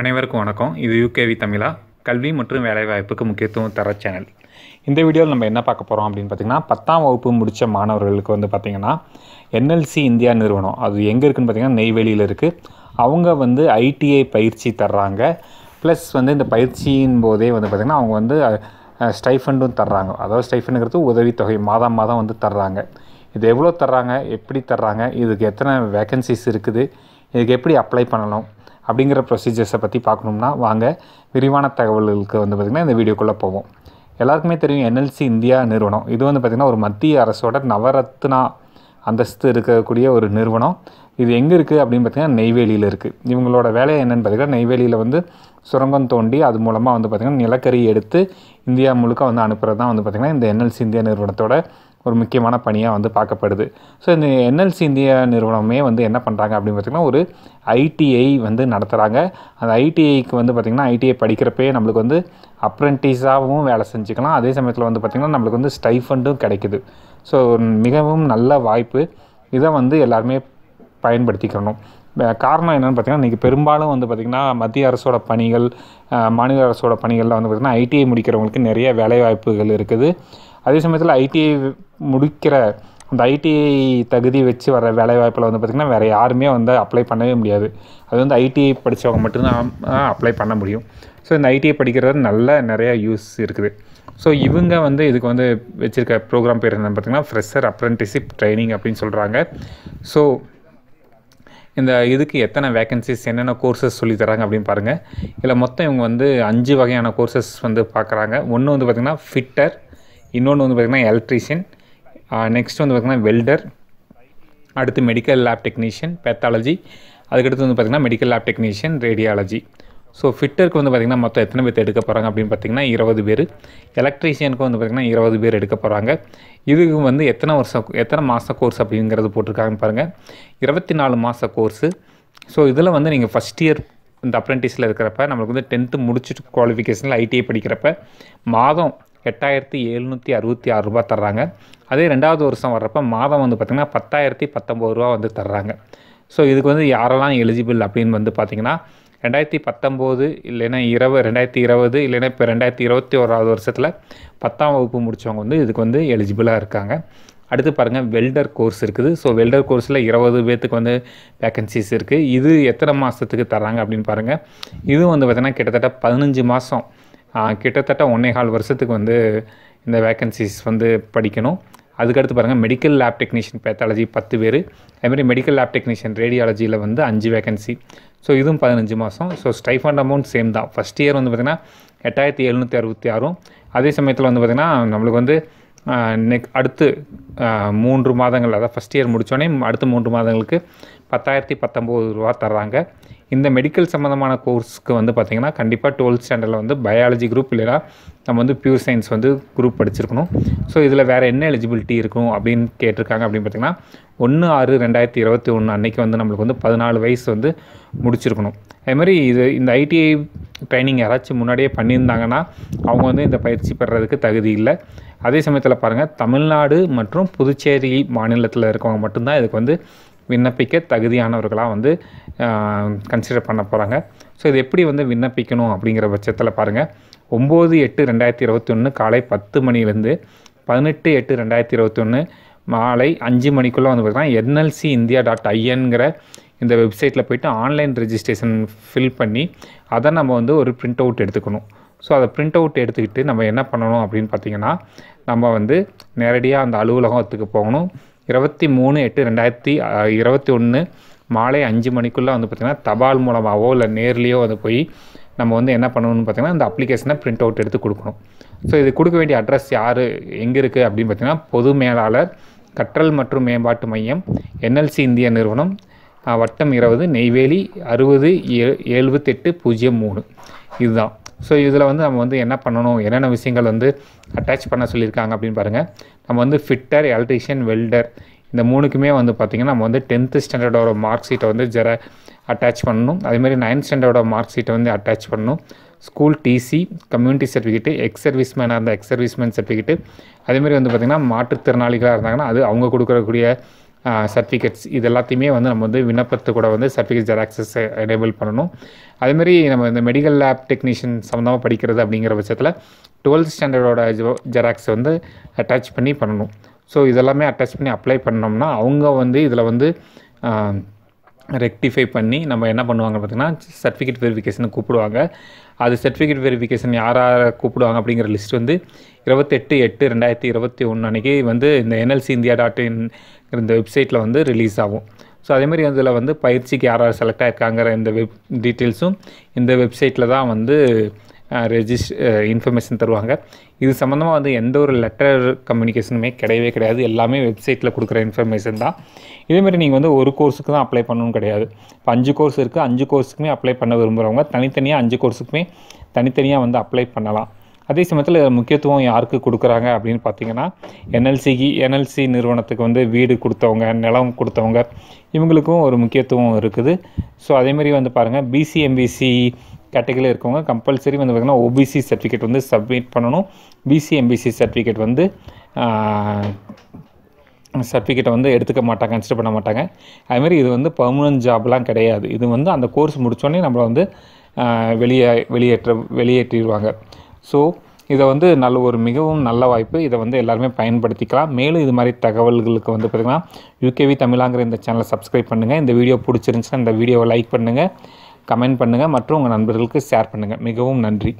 அனைவருக்கும் வணக்கம் இது யூகேவி தமிழா கல்வி மற்றும் வேலைவாய்ப்புக்கு முக்கியத்துவம் தர சேனல் இந்த வீடியோவில் நம்ம என்ன பார்க்க போகிறோம் அப்படின்னு பார்த்திங்கன்னா பத்தாம் வகுப்பு முடித்த மாணவர்களுக்கு வந்து பார்த்திங்கன்னா என்எல்சி இந்தியா நிறுவனம் அது எங்கே இருக்குதுன்னு பார்த்திங்கன்னா நெய்வேலியில் இருக்குது அவங்க வந்து ஐடிஐ பயிற்சி தர்றாங்க ப்ளஸ் வந்து இந்த பயிற்சியின் போதே வந்து பார்த்திங்கன்னா அவங்க வந்து ஸ்டைஃபண்டும் தர்றாங்க அதாவது ஸ்டைஃபண்டுங்கிறது உதவித்தொகை மாதம் மாதம் வந்து தர்றாங்க இது எவ்வளோ தர்றாங்க எப்படி தர்றாங்க இதுக்கு எத்தனை வேக்கன்சிஸ் இருக்குது இதுக்கு எப்படி அப்ளை பண்ணணும் அப்படிங்கிற ப்ரொசீஜர்ஸை பற்றி பார்க்கணும்னா வாங்க விரிவான தகவல்களுக்கு வந்து பார்த்திங்கன்னா இந்த வீடியோக்குள்ளே போவோம் எல்லாருக்குமே தெரியும் என்எல்சி இந்தியா நிறுவனம் இது வந்து பார்த்திங்கன்னா ஒரு மத்திய அரசோட நவரத்னா அந்தஸ்து இருக்கக்கூடிய ஒரு நிறுவனம் இது எங்கே இருக்குது அப்படின்னு பார்த்திங்கன்னா நெய்வேலியில் இருக்குது இவங்களோட வேலை என்னென்னு பார்த்திங்கன்னா நெய்வேலியில் வந்து சுரங்கம் தோண்டி அது மூலமாக வந்து பார்த்திங்கன்னா நிலக்கரி எடுத்து இந்தியா முழுக்க வந்து அனுப்புகிறது தான் வந்து பார்த்திங்கன்னா இந்த என்எல்சி இந்தியா நிறுவனத்தோட ஒரு முக்கியமான பணியாக வந்து பார்க்கப்படுது ஸோ இந்த என்எல்சி இந்தியா நிறுவனமே வந்து என்ன பண்ணுறாங்க அப்படின்னு பார்த்திங்கன்னா ஒரு ஐடிஐ வந்து நடத்துகிறாங்க அந்த ஐடிஐக்கு வந்து பார்த்திங்கன்னா ஐடிஐ படிக்கிறப்பே நம்மளுக்கு வந்து அப்ரெண்டிஸாகவும் வேலை செஞ்சுக்கலாம் அதே சமயத்தில் வந்து பார்த்திங்கன்னா நம்மளுக்கு வந்து ஸ்டைஃபண்டும் கிடைக்குது ஸோ மிகவும் நல்ல வாய்ப்பு இதை வந்து எல்லாருமே பயன்படுத்திக்கணும் காரணம் என்னென்னு பார்த்திங்கன்னா இன்றைக்கி பெரும்பாலும் வந்து பார்த்திங்கன்னா மத்திய அரசோட பணிகள் மாநில அரசோட பணிகளில் வந்து பார்த்திங்கன்னா ஐடிஐ முடிக்கிறவங்களுக்கு நிறைய வேலைவாய்ப்புகள் இருக்குது அதே சமயத்தில் ஐடிஐ முடிக்கிற அந்த ஐடிஐ தகுதி வச்சு வர வேலைவாய்ப்பில் வந்து பார்த்திங்கன்னா வேறு யாருமே வந்து அப்ளை பண்ணவே முடியாது அது வந்து ஐடிஐ படித்தவங்க மட்டும்தான் அப்ளை பண்ண முடியும் ஸோ இந்த ஐடிஐ படிக்கிறது நல்ல நிறையா யூஸ் இருக்குது ஸோ இவங்க வந்து இதுக்கு வந்து வச்சுருக்க ப்ரோக்ராம் பேர் என்னென்னு பார்த்திங்கன்னா ஃப்ரெஷர் அப்ரெண்டிஸிப் ட்ரைனிங் அப்படின்னு சொல்கிறாங்க ஸோ இந்த இதுக்கு எத்தனை வேக்கன்சிஸ் என்னென்ன கோர்சஸ் சொல்லி தராங்க அப்படின்னு பாருங்கள் இதில் மொத்தம் இவங்க வந்து அஞ்சு வகையான கோர்சஸ் வந்து பார்க்குறாங்க ஒன்று வந்து பார்த்திங்கன்னா ஃபிட்டர் இன்னொன்று வந்து பார்த்திங்கன்னா எலக்ட்ரீஷியன் நெக்ஸ்ட் வந்து பார்த்திங்கன்னா வெல்டர் அடுத்து மெடிக்கல் லேப் டெக்னீஷியன் பேத்தாலஜி அதுக்கடுத்து வந்து பார்த்திங்கன்னா medical lab technician radiology so ஃபிட்டருக்கு வந்து பார்த்திங்கன்னா மொத்தம் எத்தனை பேர் எடுக்க போகிறாங்க அப்படின்னு பார்த்திங்கன்னா இருபது பேர் எலக்ட்ரீஷியனுக்கு வந்து பார்த்திங்கன்னா இருபது பேர் எடுக்க போகிறாங்க இதுக்கு வந்து எத்தனை வருஷம் எத்தனை மாத கோர்ஸ் அப்படிங்கிறது போட்டிருக்காங்கன்னு பாருங்கள் இருபத்தி நாலு மாத கோர்ஸு ஸோ இதில் வந்து நீங்கள் ஃபஸ்ட் இயர் இந்த அப்ரெண்டிஸில் இருக்கிறப்ப நம்மளுக்கு வந்து டென்த்து முடிச்சுட்டு குவாலிஃபிகேஷனில் ஐடிஐ படிக்கிறப்ப மாதம் எட்டாயிரத்தி எழுநூற்றி அறுபத்தி ஆறு ரூபா தர்றாங்க அதே ரெண்டாவது வருஷம் வர்றப்ப மாதம் வந்து பார்த்திங்கன்னா பத்தாயிரத்தி பத்தொம்பது ரூபா வந்து தர்றாங்க ஸோ இதுக்கு வந்து யாரெல்லாம் எலிஜிபிள் அப்படின்னு வந்து பார்த்திங்கன்னா ரெண்டாயிரத்தி பத்தொம்போது இல்லைன்னா இரவு ரெண்டாயிரத்தி இருபது இல்லைன்னா இப்போ ரெண்டாயிரத்தி இருபத்தி ஓராவது வருஷத்தில் பத்தாம் வகுப்பு முடித்தவங்க வந்து இதுக்கு வந்து எலிஜிபிளாக இருக்காங்க அடுத்து பாருங்கள் வெல்டர் கோர்ஸ் இருக்குது ஸோ வெல்டர் கோர்ஸில் இருபது பேர்த்துக்கு வந்து வேக்கன்சிஸ் இருக்குது இது எத்தனை மாதத்துக்கு தர்றாங்க அப்படின்னு பாருங்கள் இது வந்து பார்த்திங்கன்னா கிட்டத்தட்ட பதினஞ்சு மாதம் கிட்டத்தட்ட ஒன்றே கால் வருஷத்துக்கு வந்து இந்த வேக்கன்சிஸ் வந்து படிக்கணும் அதுக்கடுத்து பாருங்கள் மெடிக்கல் லேப் டெக்னீஷியன் பேத்தாலஜி பத்து பேர் அதுமாதிரி மெடிக்கல் லேப் டெக்னீஷியன் ரேடியாலஜியில் வந்து அஞ்சு வேகன்சி ஸோ இதுவும் பதினஞ்சு மாதம் ஸோ ஸ்டைஃபண்ட் அமௌண்ட் சேம் தான் ஃபஸ்ட் இயர் வந்து பார்த்திங்கன்னா எட்டாயிரத்தி எழுநூற்றி அறுபத்தி ஆறும் அதே சமயத்தில் வந்து பார்த்திங்கன்னா நம்மளுக்கு வந்து நெக் அடுத்து மூன்று மாதங்கள் அதாவது ஃபஸ்ட் இயர் முடித்தோடனே அடுத்த மூன்று மாதங்களுக்கு பத்தாயிரத்தி பத்தொம்போது ரூபா தர்றாங்க இந்த மெடிக்கல் சம்மந்தமான கோர்ஸ்க்கு வந்து பார்த்திங்கன்னா கண்டிப்பாக டுவெல்த் ஸ்டாண்டர்டில் வந்து பயாலஜி குரூப் இல்லைனா நம்ம வந்து பியூர் சயின்ஸ் வந்து குரூப் படிச்சிருக்கணும் ஸோ இதில் வேறு என்ன எலிஜிபிலிட்டி இருக்கும் அப்படின்னு கேட்டிருக்காங்க அப்படின்னு பார்த்திங்கன்னா ஒன்று ஆறு ரெண்டாயிரத்தி இருபத்தி ஒன்று அன்றைக்கி வந்து நம்மளுக்கு வந்து பதினாலு வயசு வந்து முடிச்சிருக்கணும் அதுமாதிரி இது இந்த ஐடிஐ ட்ரைனிங் யாராச்சும் முன்னாடியே பண்ணியிருந்தாங்கன்னா அவங்க வந்து இந்த பயிற்சி பெறுறதுக்கு தகுதி இல்லை அதே சமயத்தில் பாருங்கள் தமிழ்நாடு மற்றும் புதுச்சேரி மாநிலத்தில் இருக்கவங்க மட்டும்தான் இதுக்கு வந்து விண்ணப்பிக்க தகுதியானவர்களாக வந்து கன்சிடர் பண்ண போகிறாங்க ஸோ இது எப்படி வந்து விண்ணப்பிக்கணும் அப்படிங்கிற பட்சத்தில் பாருங்கள் ஒம்பது எட்டு ரெண்டாயிரத்தி இருபத்தி ஒன்று காலை பத்து மணிலேருந்து பதினெட்டு எட்டு ரெண்டாயிரத்தி இருபத்தி ஒன்று மாலை அஞ்சு மணிக்குள்ளே வந்து பார்த்தீங்கன்னா என்எல்சி இந்தியா டாட் ஐஎன்கிற இந்த வெப்சைட்டில் போய்ட்டு ஆன்லைன் ரெஜிஸ்ட்ரேஷன் ஃபில் பண்ணி அதை நம்ம வந்து ஒரு பிரிண்ட் அவுட் எடுத்துக்கணும் ஸோ அதை ப்ரிண்ட் அவுட் எடுத்துக்கிட்டு நம்ம என்ன பண்ணணும் அப்படின்னு பார்த்திங்கன்னா நம்ம வந்து நேரடியாக அந்த அலுவலகத்துக்கு போகணும் இருபத்தி மூணு எட்டு ரெண்டாயிரத்தி இருபத்தி ஒன்று மாலை அஞ்சு மணிக்குள்ளே வந்து பார்த்திங்கன்னா தபால் மூலமாகவோ இல்லை நேர்லேயோ வந்து போய் நம்ம வந்து என்ன பண்ணணும்னு பார்த்திங்கன்னா இந்த அப்ளிகேஷனை பிரிண்ட் அவுட் எடுத்து கொடுக்கணும் ஸோ இது கொடுக்க வேண்டிய அட்ரஸ் யார் எங்கே இருக்குது அப்படின்னு பார்த்திங்கன்னா பொது மேலாளர் கற்றல் மற்றும் மேம்பாட்டு மையம் என்எல்சி இந்திய நிறுவனம் வட்டம் இருபது நெய்வேலி அறுபது ஏ எழுபத்தெட்டு பூஜ்ஜியம் மூணு இதுதான் ஸோ இதில் வந்து நம்ம வந்து என்ன பண்ணணும் என்னென்ன விஷயங்கள் வந்து அட்டாச் பண்ண சொல்லியிருக்காங்க அப்படின்னு பாருங்கள் நம்ம வந்து ஃபிட்டர் எலக்ட்ரிஷியன் வெல்டர் இந்த மூணுக்குமே வந்து பார்த்திங்கன்னா நம்ம வந்து டென்த்து ஸ்டாண்டர்டோட மார்க் ஷீட்டை வந்து ஜெர அட்டாச் பண்ணணும் அதேமாதிரி நைன்த் ஸ்டாண்டர்டோட மார்க் ஷீட்டை வந்து அட்டாச் பண்ணணும் school TC community certificate ex மேனாக இருந்தால் எக்ஸ் மேன் சர்டிஃபிகேட்டு அதேமாதிரி வந்து பார்த்திங்கன்னா மாற்றுத்திறனாளிகளாக இருந்தாங்கன்னா அது அவங்க கொடுக்கக்கூடிய சர்டிஃபிகேட்ஸ் இது எல்லாத்தையுமே வந்து நம்ம வந்து விண்ணப்பத்து கூட வந்து சர்டிஃபிகேட் ஜெராக்சஸ் எனேபிள் பண்ணணும் அதேமாரி நம்ம இந்த மெடிக்கல் லேப் டெக்னீஷியன் சம்மந்தமாக படிக்கிறது அப்படிங்கிற பட்சத்தில் டுவெல்த் ஸ்டாண்டர்டோட ஜெராக்ஸ் வந்து அட்டாச் பண்ணி பண்ணணும் ஸோ இதெல்லாமே அட்டாச் பண்ணி அப்ளை பண்ணோம்னா அவங்க வந்து இதில் வந்து ரெக்டிஃபை பண்ணி நம்ம என்ன பண்ணுவாங்க பார்த்திங்கன்னா சர்டிஃபிகேட் வெரிஃபிகேஷன் கூப்பிடுவாங்க அது சர்டிஃபிகேட் வெரிஃபிகேஷன் யார் யார் கூப்பிடுவாங்க அப்படிங்கிற லிஸ்ட் வந்து இருபத்தெட்டு எட்டு ரெண்டாயிரத்தி இருபத்தி ஒன்று அன்றைக்கி வந்து இந்த என்எல்சி இந்தியா டாட் இன் இந்த வெப்சைட்டில் வந்து ரிலீஸ் ஆகும் ஸோ அதேமாதிரி அதில் வந்து பயிற்சிக்கு யார் யார் செலக்ட் ஆகிருக்காங்கிற இந்த வெப் டீட்டெயில்ஸும் இந்த வெப்சைட்டில் தான் வந்து ரெஜிஸ்ட் இன்ஃபர்மேஷன் தருவாங்க இது சம்மந்தமாக வந்து எந்த ஒரு லெட்டர் கம்யூனிகேஷனுமே கிடையவே கிடையாது எல்லாமே வெப்சைட்டில் கொடுக்குற இன்ஃபர்மேஷன் தான் இதேமாதிரி நீங்கள் வந்து ஒரு கோர்ஸுக்கு தான் அப்ளை பண்ணணும் கிடையாது இப்போ அஞ்சு கோர்ஸ் இருக்குது அஞ்சு கோர்ஸுக்குமே அப்ளை பண்ண விரும்புகிறவங்க தனித்தனியாக அஞ்சு கோர்ஸுக்குமே தனித்தனியாக வந்து அப்ளை பண்ணலாம் அதே சமயத்தில் முக்கியத்துவம் யாருக்கு கொடுக்குறாங்க அப்படின்னு பார்த்தீங்கன்னா என்எல்சிக்கு என்எல்சி நிறுவனத்துக்கு வந்து வீடு கொடுத்தவங்க நிலம் கொடுத்தவங்க இவங்களுக்கும் ஒரு முக்கியத்துவம் இருக்குது ஸோ அதேமாதிரி வந்து பாருங்கள் பிசிஎம்பிசி கேட்டகரியில் இருக்கவங்க கம்பல்சரி வந்து பார்த்திங்கன்னா ஓபிசி சர்டிஃபிகேட் வந்து சப்மிட் பண்ணணும் பிசிஎம்பிசி சர்டிஃபிகேட் வந்து சர்டிஃபிகேட்டை வந்து எடுத்துக்க மாட்டாங்க கன்சிடர் பண்ண மாட்டாங்க அதுமாரி இது வந்து பர்மனன்ட் ஜாப்லாம் கிடையாது இது வந்து அந்த கோர்ஸ் முடித்தோடனே நம்மளை வந்து வெளியே வெளியேற்ற வெளியேற்றிடுவாங்க ஸோ இதை வந்து நல்ல ஒரு மிகவும் நல்ல வாய்ப்பு இதை வந்து எல்லாருமே பயன்படுத்திக்கலாம் மேலும் இது மாதிரி தகவல்களுக்கு வந்து பார்த்திங்கன்னா யூகேவி தமிழாங்கிற இந்த சேனலை சப்ஸ்கிரைப் பண்ணுங்கள் இந்த வீடியோ பிடிச்சிருந்துச்சுன்னா இந்த வீடியோவை லைக் பண்ணுங்கள் கமெண்ட் பண்ணுங்கள் மற்றும் உங்கள் நண்பர்களுக்கு ஷேர் பண்ணுங்கள் மிகவும் நன்றி